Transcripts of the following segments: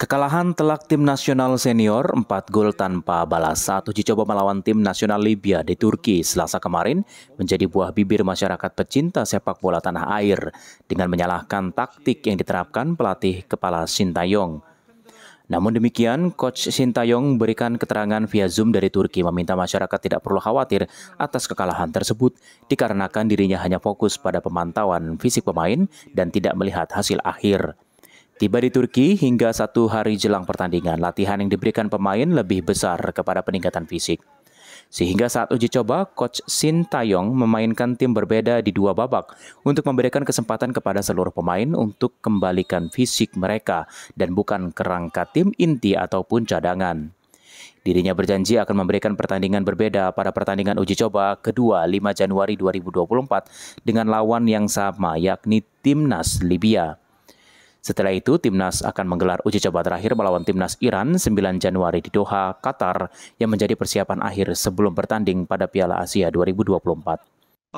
Kekalahan telak tim nasional senior 4 gol tanpa balas saat uji coba melawan tim nasional Libya di Turki selasa kemarin menjadi buah bibir masyarakat pecinta sepak bola tanah air dengan menyalahkan taktik yang diterapkan pelatih kepala Sintayong. Namun demikian, Coach Sintayong berikan keterangan via Zoom dari Turki meminta masyarakat tidak perlu khawatir atas kekalahan tersebut dikarenakan dirinya hanya fokus pada pemantauan fisik pemain dan tidak melihat hasil akhir. Tiba di Turki hingga satu hari jelang pertandingan, latihan yang diberikan pemain lebih besar kepada peningkatan fisik. Sehingga saat uji coba, Coach Shin Taeyong memainkan tim berbeda di dua babak untuk memberikan kesempatan kepada seluruh pemain untuk kembalikan fisik mereka dan bukan kerangka tim inti ataupun cadangan. Dirinya berjanji akan memberikan pertandingan berbeda pada pertandingan uji coba kedua 5 Januari 2024 dengan lawan yang sama yakni Timnas Libya. Setelah itu, timnas akan menggelar uji coba terakhir melawan timnas Iran 9 Januari di Doha, Qatar, yang menjadi persiapan akhir sebelum bertanding pada Piala Asia 2024.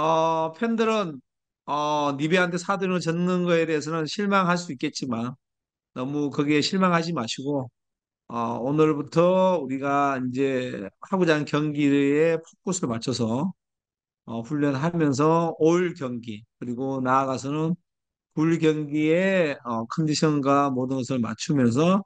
어, 팬들은 어, 리비아한테 4대1로 는 거에 대해서는 실망할 수 있겠지만 너무 거기에 실망하지 마시고 어, 오늘부터 우리가 이제 하고자 하는 경기에 포커스를 맞춰서 어, 훈련하면서 올 경기 그리고 나아가서는 불 경기의 어, 컨디션과 모든 것을 맞추면서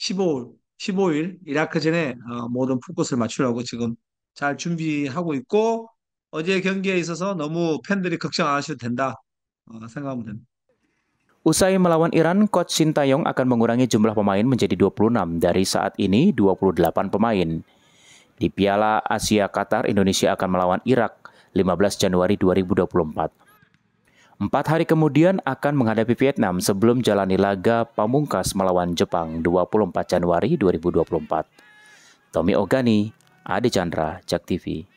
15일, 15일 이라크전에 어, 모든 포커스를 맞추려고 지금 잘 준비하고 있고 어제 경기에 있어서 너무 팬들이 걱정 안 하셔도 된다 어, 생각하면 됩니다. Usai melawan Iran, Coach Sintayong akan mengurangi jumlah pemain menjadi 26 dari saat ini 28 pemain. Di Piala Asia Qatar, Indonesia akan melawan Irak 15 Januari 2024. Empat hari kemudian akan menghadapi Vietnam sebelum jalani laga pamungkas melawan Jepang 24 Januari 2024. Tommy Ogani, Adi Chandra, Jak TV.